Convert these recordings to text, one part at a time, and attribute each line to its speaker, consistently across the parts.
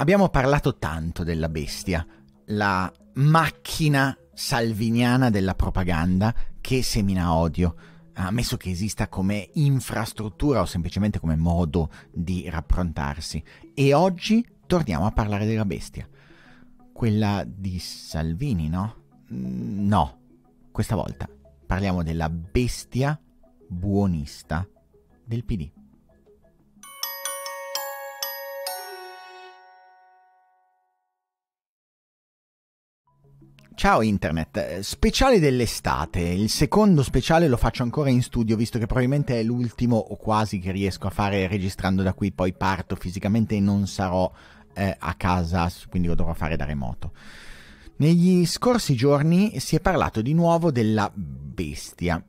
Speaker 1: Abbiamo parlato tanto della bestia, la macchina salviniana della propaganda che semina odio, ammesso che esista come infrastruttura o semplicemente come modo di rapprontarsi. E oggi torniamo a parlare della bestia. Quella di Salvini, no? Mm, no, questa volta parliamo della bestia buonista del PD. Ciao internet, eh, speciale dell'estate, il secondo speciale lo faccio ancora in studio visto che probabilmente è l'ultimo o quasi che riesco a fare registrando da qui, poi parto fisicamente e non sarò eh, a casa, quindi lo dovrò fare da remoto. Negli scorsi giorni si è parlato di nuovo della bestia,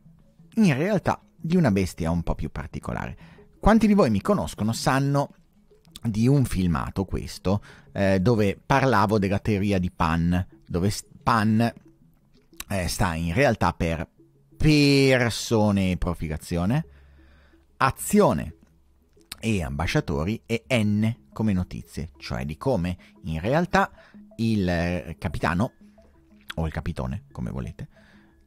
Speaker 1: in realtà di una bestia un po' più particolare. Quanti di voi mi conoscono sanno di un filmato questo eh, dove parlavo della teoria di Pan, dove PAN eh, sta in realtà per persone e profigazione, azione e ambasciatori e N come notizie, cioè di come in realtà il capitano o il capitone, come volete,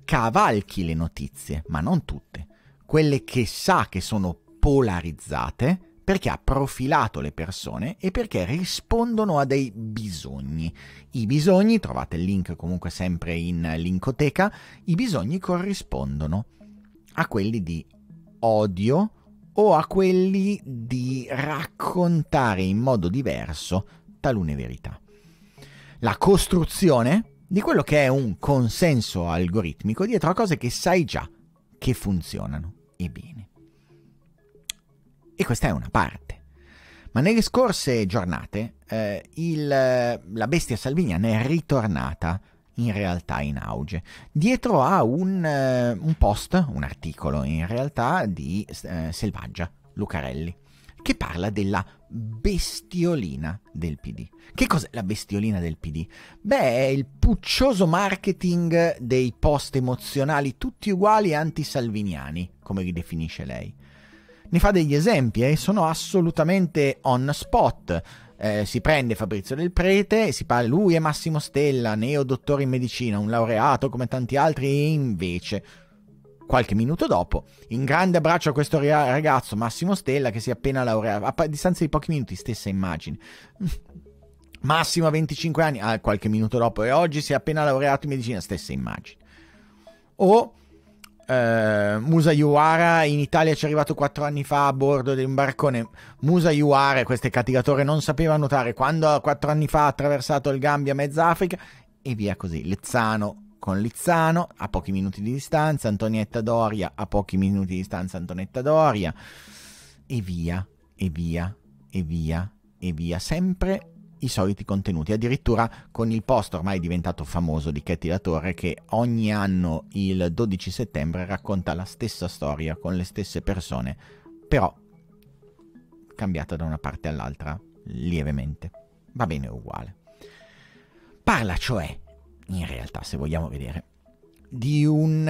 Speaker 1: cavalchi le notizie, ma non tutte, quelle che sa che sono polarizzate perché ha profilato le persone e perché rispondono a dei bisogni. I bisogni, trovate il link comunque sempre in linkoteca, i bisogni corrispondono a quelli di odio o a quelli di raccontare in modo diverso talune verità. La costruzione di quello che è un consenso algoritmico dietro a cose che sai già che funzionano e bene. E questa è una parte. Ma nelle scorse giornate eh, il, la bestia salviniana è ritornata in realtà in auge. Dietro a un, eh, un post, un articolo in realtà di eh, Selvaggia Lucarelli, che parla della bestiolina del PD. Che cos'è la bestiolina del PD? Beh, è il puccioso marketing dei post emozionali tutti uguali anti-salviniani, come li definisce lei ne fa degli esempi e eh, sono assolutamente on spot. Eh, si prende Fabrizio del Prete, si parla, lui è Massimo Stella, neo dottore in medicina, un laureato come tanti altri, e invece qualche minuto dopo. In grande abbraccio a questo ragazzo Massimo Stella che si è appena laureato, a distanza di pochi minuti, stessa immagine. Massimo a 25 anni, ah, qualche minuto dopo e oggi si è appena laureato in medicina, stessa immagine. O eh, Musa Yuara in Italia ci è arrivato quattro anni fa a bordo di un barcone. Musa Yuara, questo queste categature non sapeva nuotare quando quattro anni fa ha attraversato il Gambia, Mezz'Africa e via così. Lezzano con Lizzano a pochi minuti di distanza, Antonietta Doria a pochi minuti di distanza, Antonietta Doria e via, e via, e via, e via. Sempre i soliti contenuti, addirittura con il post ormai diventato famoso di Katie La Torre che ogni anno il 12 settembre racconta la stessa storia con le stesse persone, però cambiata da una parte all'altra lievemente. Va bene uguale. Parla cioè, in realtà se vogliamo vedere, di un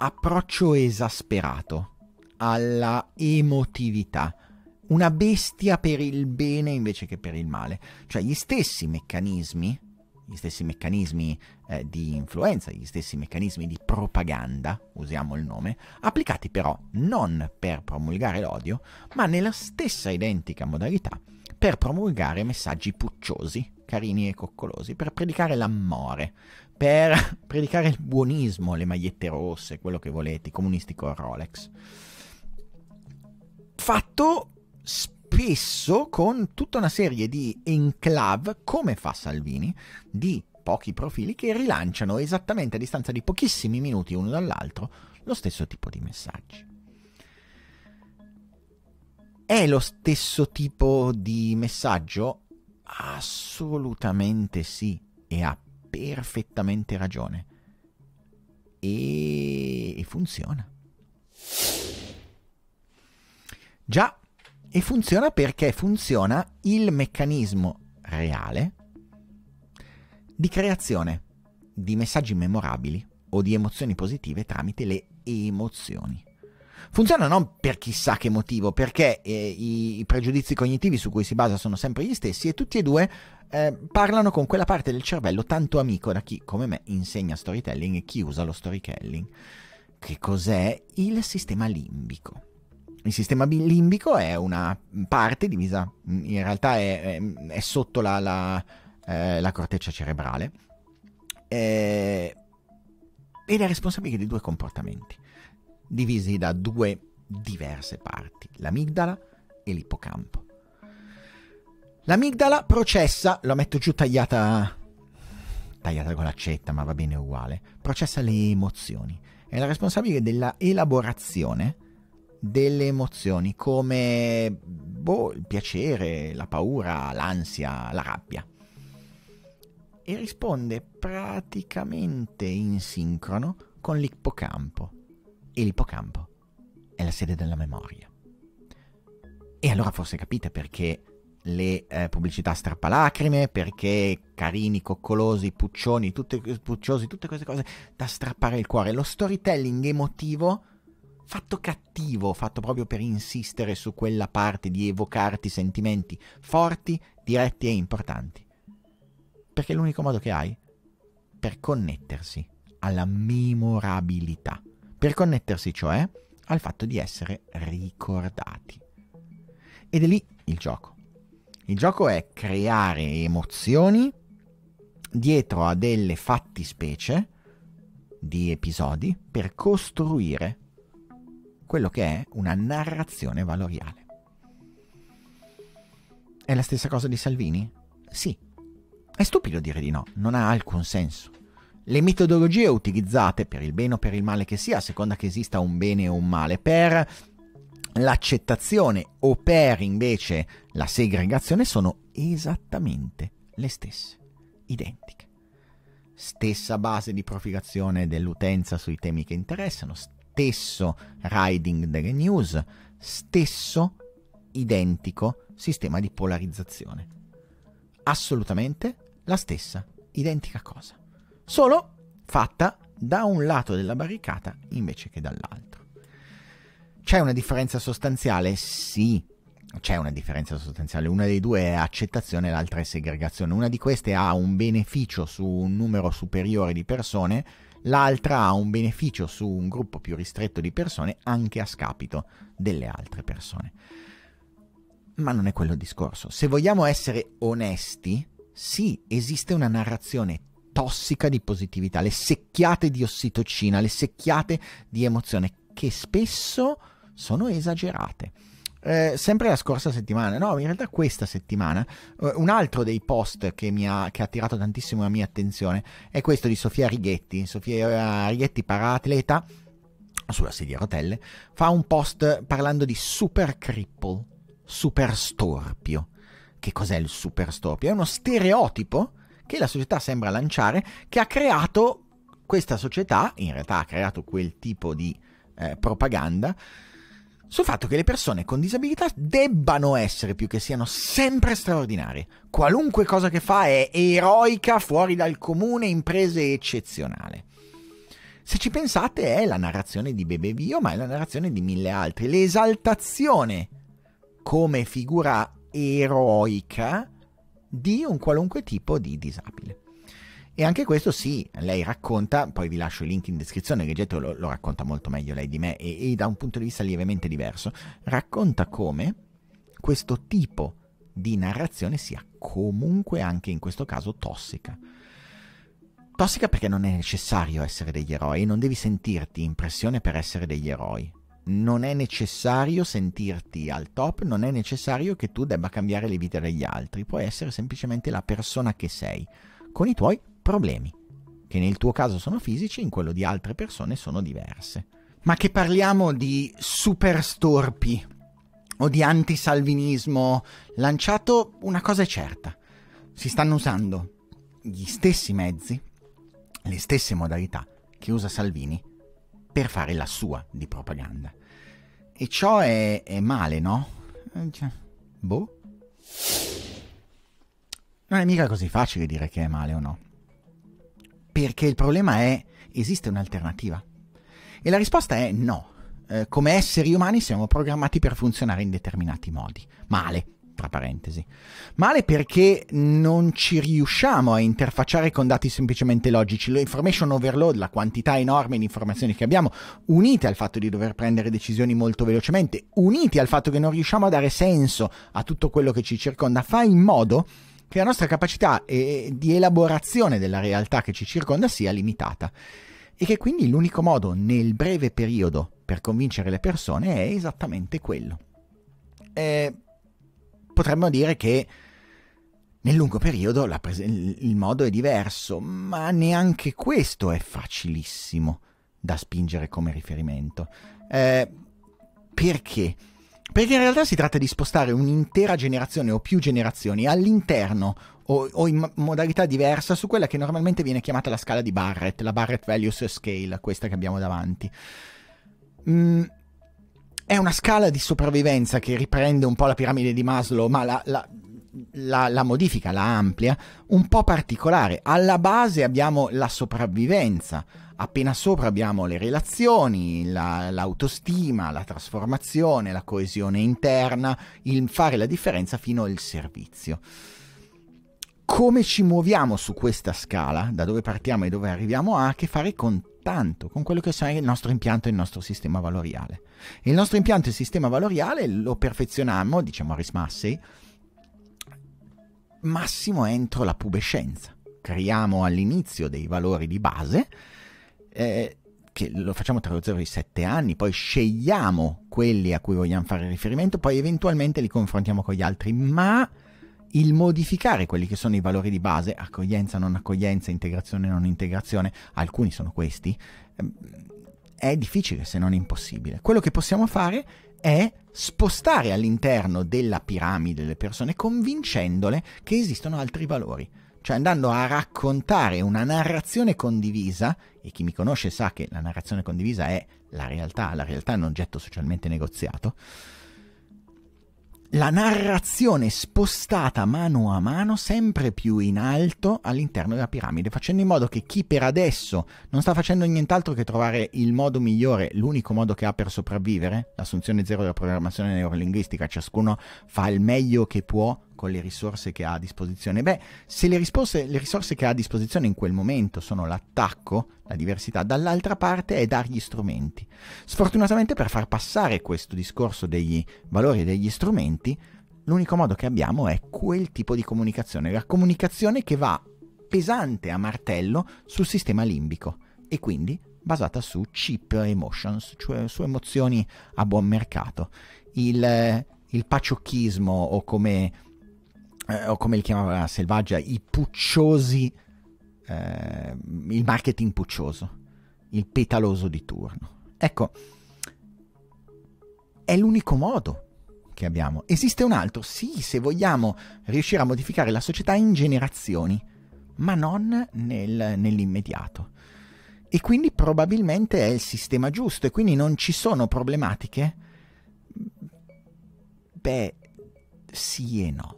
Speaker 1: approccio esasperato alla emotività una bestia per il bene invece che per il male. Cioè gli stessi meccanismi, gli stessi meccanismi eh, di influenza, gli stessi meccanismi di propaganda, usiamo il nome, applicati però non per promulgare l'odio, ma nella stessa identica modalità per promulgare messaggi pucciosi, carini e coccolosi, per predicare l'amore, per predicare il buonismo, le magliette rosse, quello che volete, i comunisti con Rolex. Fatto spesso con tutta una serie di enclave, come fa Salvini, di pochi profili che rilanciano esattamente a distanza di pochissimi minuti uno dall'altro lo stesso tipo di messaggi. È lo stesso tipo di messaggio? Assolutamente sì, e ha perfettamente ragione. E funziona. Già e funziona perché funziona il meccanismo reale di creazione di messaggi memorabili o di emozioni positive tramite le emozioni. Funziona non per chissà che motivo, perché eh, i, i, pregiudizi cognitivi su cui si basa sono sempre gli stessi e tutti e due eh, parlano con quella parte del cervello tanto amico da chi come me insegna storytelling e chi usa lo storytelling, che cos'è il sistema limbico. Il sistema limbico è una parte divisa, in realtà è, è, è sotto la, la, eh, la, corteccia cerebrale eh, ed è responsabile di due comportamenti, divisi da due diverse parti, l'amigdala e l'ippocampo. L'amigdala processa, lo metto giù tagliata, tagliata con l'accetta, ma va bene uguale, processa le emozioni, è la responsabile della elaborazione delle emozioni come boh, il piacere, la paura, l'ansia, la rabbia. E risponde praticamente in sincrono con l'ippocampo. E l'ippocampo è la sede della memoria. E allora forse capite perché le eh, pubblicità strappalacrime, perché carini, coccolosi, puccioni, tutte, pucciosi, tutte queste cose da strappare il cuore. Lo storytelling emotivo fatto cattivo, fatto proprio per insistere su quella parte di evocarti sentimenti forti, diretti e importanti. Perché è l'unico modo che hai per connettersi alla memorabilità, per connettersi cioè al fatto di essere ricordati. Ed è lì il gioco. Il gioco è creare emozioni dietro a delle fattispecie di episodi per costruire quello che è una narrazione valoriale. È la stessa cosa di Salvini? Sì. È stupido dire di no, non ha alcun senso. Le metodologie utilizzate, per il bene o per il male che sia, a seconda che esista un bene o un male, per l'accettazione o per invece la segregazione sono esattamente le stesse, identiche. Stessa base di profilazione dell'utenza sui temi che interessano, stesso riding delle news, stesso identico sistema di polarizzazione. Assolutamente la stessa identica cosa, solo fatta da un lato della barricata invece che dall'altro. C'è una differenza sostanziale? Sì, c'è una differenza sostanziale. Una dei due è accettazione, l'altra è segregazione. Una di queste ha un beneficio su un numero superiore di persone, l'altra ha un beneficio su un gruppo più ristretto di persone anche a scapito delle altre persone. Ma non è quello il discorso. Se vogliamo essere onesti, sì, esiste una narrazione tossica di positività, le secchiate di ossitocina, le secchiate di emozione, che spesso sono esagerate eh, sempre la scorsa settimana, no, in realtà questa settimana, eh, un altro dei post che, ha, che attirato tantissimo la mia attenzione è questo di Sofia Righetti. Sofia eh, Righetti, paraatleta sulla sedia a rotelle, fa un post parlando di super cripple, super storpio. Che cos'è il super storpio? È uno stereotipo che la società sembra lanciare, che ha creato questa società, in realtà ha creato quel tipo di eh, propaganda, sul fatto che le persone con disabilità debbano essere più che siano sempre straordinarie. Qualunque cosa che fa è eroica, fuori dal comune, imprese eccezionale. Se ci pensate è la narrazione di Bebe Vio, ma è la narrazione di mille altri. L'esaltazione come figura eroica di un qualunque tipo di disabile. E anche questo sì, lei racconta, poi vi lascio il link in descrizione, leggetelo, lo racconta molto meglio lei di me e, e da un punto di vista lievemente diverso, racconta come questo tipo di narrazione sia comunque anche in questo caso tossica. Tossica perché non è necessario essere degli eroi, non devi sentirti in pressione per essere degli eroi. Non è necessario sentirti al top, non è necessario che tu debba cambiare le vite degli altri, puoi essere semplicemente la persona che sei, con i tuoi problemi, che nel tuo caso sono fisici, in quello di altre persone sono diverse. Ma che parliamo di super storpi o di antisalvinismo lanciato, una cosa è certa. Si stanno usando gli stessi mezzi, le stesse modalità che usa Salvini per fare la sua di propaganda. E ciò è, è male, no? Eh, cioè, boh. Non è mica così facile dire che è male o no perché il problema è esiste un'alternativa? E la risposta è no. Eh, come esseri umani siamo programmati per funzionare in determinati modi. Male, tra parentesi. Male perché non ci riusciamo a interfacciare con dati semplicemente logici. L'information overload, la quantità enorme di informazioni che abbiamo, unite al fatto di dover prendere decisioni molto velocemente, unite al fatto che non riusciamo a dare senso a tutto quello che ci circonda, fa in modo che la nostra capacità eh, eh, di elaborazione della realtà che ci circonda sia limitata e che quindi l'unico modo nel breve periodo per convincere le persone è esattamente quello. Eh, potremmo dire che nel lungo periodo pres- il modo è diverso, ma neanche questo è facilissimo da spingere come riferimento. Eh, perché? Perché in realtà si tratta di spostare un'intera generazione o più generazioni all'interno o, o in modalità diversa su quella che normalmente viene chiamata la scala di Barrett, la Barrett Values Scale, questa che abbiamo davanti. Mm, è una scala di sopravvivenza che riprende un po' la piramide di Maslow, ma la, la la, la, modifica, la amplia, un po' particolare. Alla base abbiamo la sopravvivenza, Appena sopra abbiamo le relazioni, la, l'autostima, la trasformazione, la coesione interna, il fare la differenza fino al servizio. Come ci muoviamo su questa scala, da dove partiamo e dove arriviamo, ha a che fare con tanto, con quello che è il nostro impianto e il nostro sistema valoriale. il nostro impianto e il sistema valoriale lo perfezionammo, diciamo Morris Massey, massimo entro la pubescenza. Creiamo all'inizio dei valori di base eh, che lo facciamo tra lo 0 e i 7 anni, poi scegliamo quelli a cui vogliamo fare riferimento, poi eventualmente li confrontiamo con gli altri, ma il modificare quelli che sono i valori di base, accoglienza, non accoglienza, integrazione, non integrazione, alcuni sono questi, ehm, è difficile se non impossibile. Quello che possiamo fare è spostare all'interno della piramide le persone convincendole che esistono altri valori cioè andando a raccontare una narrazione condivisa, e chi mi conosce sa che la narrazione condivisa è la realtà, la realtà è un oggetto socialmente negoziato, la narrazione spostata mano a mano sempre più in alto all'interno della piramide, facendo in modo che chi per adesso non sta facendo nient'altro che trovare il modo migliore, l'unico modo che ha per sopravvivere, l'assunzione zero della programmazione neurolinguistica, ciascuno fa il meglio che può con le risorse che ha a disposizione? Beh, se le, risposte, le risorse che ha a disposizione in quel momento sono l'attacco, la diversità, dall'altra parte è dargli strumenti. Sfortunatamente per far passare questo discorso degli valori e degli strumenti, l'unico modo che abbiamo è quel tipo di comunicazione, la comunicazione che va pesante a martello sul sistema limbico e quindi basata su cheap emotions, cioè su emozioni a buon mercato. Il, eh, il paciochismo o come eh, o come li chiamava Selvaggia, i pucciosi, eh, il marketing puccioso, il petaloso di turno. Ecco, è l'unico modo che abbiamo. Esiste un altro, sì, se vogliamo riuscire a modificare la società in generazioni, ma non nel, nell'immediato. E quindi probabilmente è il sistema giusto e quindi non ci sono problematiche? Beh, sì e no.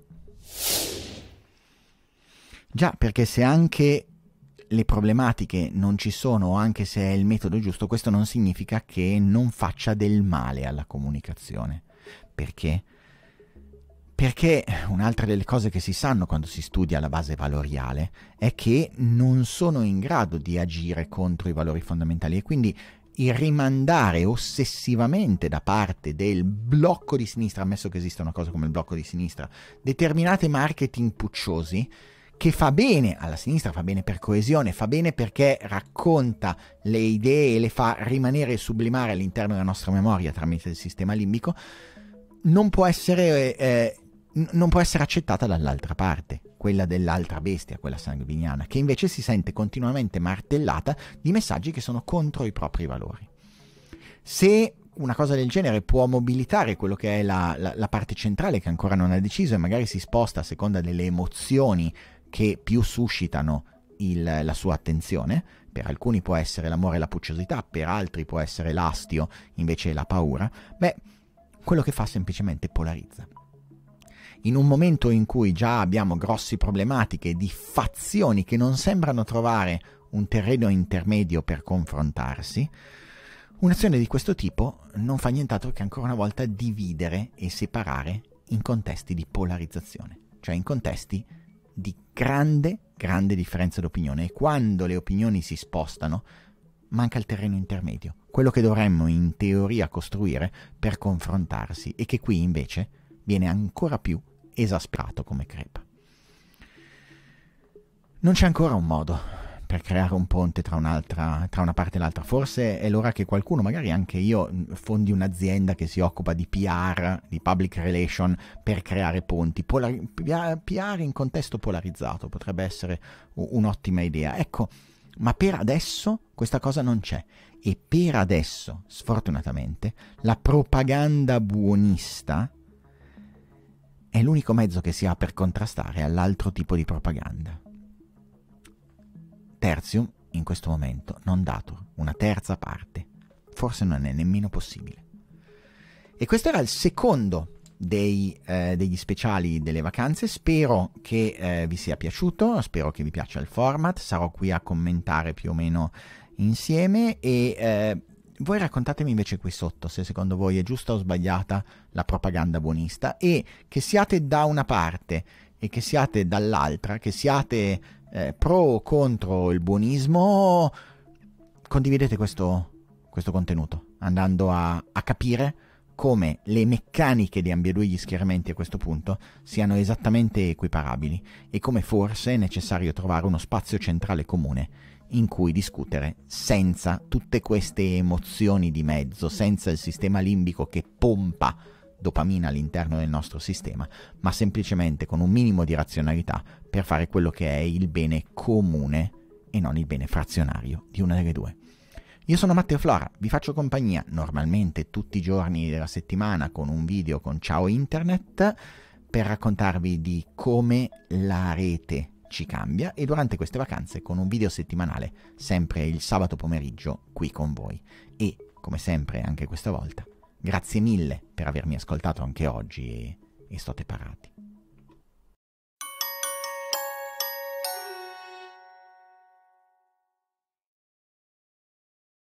Speaker 1: Già, perché se anche le problematiche non ci sono, anche se è il metodo giusto, questo non significa che non faccia del male alla comunicazione. Perché? Perché un'altra delle cose che si sanno quando si studia la base valoriale è che non sono in grado di agire contro i valori fondamentali e quindi il rimandare ossessivamente da parte del blocco di sinistra, ammesso che esista una cosa come il blocco di sinistra, determinate marketing pucciosi, che fa bene alla sinistra, fa bene per coesione, fa bene perché racconta le idee e le fa rimanere e sublimare all'interno della nostra memoria tramite il sistema limbico, non può essere, eh, non può essere accettata dall'altra parte quella dell'altra bestia, quella sanguignana, che invece si sente continuamente martellata di messaggi che sono contro i propri valori. Se una cosa del genere può mobilitare quello che è la, la, la parte centrale che ancora non ha deciso e magari si sposta a seconda delle emozioni che più suscitano il, la sua attenzione, per alcuni può essere l'amore e la pucciosità, per altri può essere l'astio, invece la paura, beh, quello che fa semplicemente polarizza in un momento in cui già abbiamo grossi problematiche di fazioni che non sembrano trovare un terreno intermedio per confrontarsi, un'azione di questo tipo non fa nient'altro che ancora una volta dividere e separare in contesti di polarizzazione, cioè in contesti di grande, grande differenza d'opinione. E quando le opinioni si spostano, manca il terreno intermedio, quello che dovremmo in teoria costruire per confrontarsi e che qui invece viene ancora più esasperato come crepa. Non c'è ancora un modo per creare un ponte tra, tra, una parte e l'altra. Forse è l'ora che qualcuno, magari anche io, fondi un'azienda che si occupa di PR, di public relation, per creare ponti. Polari- PR in contesto polarizzato potrebbe essere un'ottima idea. Ecco, ma per adesso questa cosa non c'è. E per adesso, sfortunatamente, la propaganda buonista è l'unico mezzo che si ha per contrastare all'altro tipo di propaganda. Terzium, in questo momento, non dato una terza parte. Forse non è nemmeno possibile. E questo era il secondo dei, eh, degli speciali delle vacanze. Spero che eh, vi sia piaciuto, spero che vi piaccia il format. Sarò qui a commentare più o meno insieme e eh, voi raccontatemi invece qui sotto se secondo voi è giusta o sbagliata la propaganda buonista e che siate da una parte e che siate dall'altra, che siate eh, pro o contro il buonismo, condividete questo, questo contenuto andando a, a capire come le meccaniche di ambedue gli schieramenti a questo punto siano esattamente equiparabili e come forse è necessario trovare uno spazio centrale comune in cui discutere senza tutte queste emozioni di mezzo, senza il sistema limbico che pompa dopamina all'interno del nostro sistema, ma semplicemente con un minimo di razionalità per fare quello che è il bene comune e non il bene frazionario di una delle due. Io sono Matteo Flora, vi faccio compagnia normalmente tutti i giorni della settimana con un video con Ciao Internet per raccontarvi di come la rete ci cambia e durante queste vacanze con un video settimanale, sempre il sabato pomeriggio, qui con voi. E, come sempre anche questa volta, grazie mille per avermi ascoltato anche oggi e, e state parati.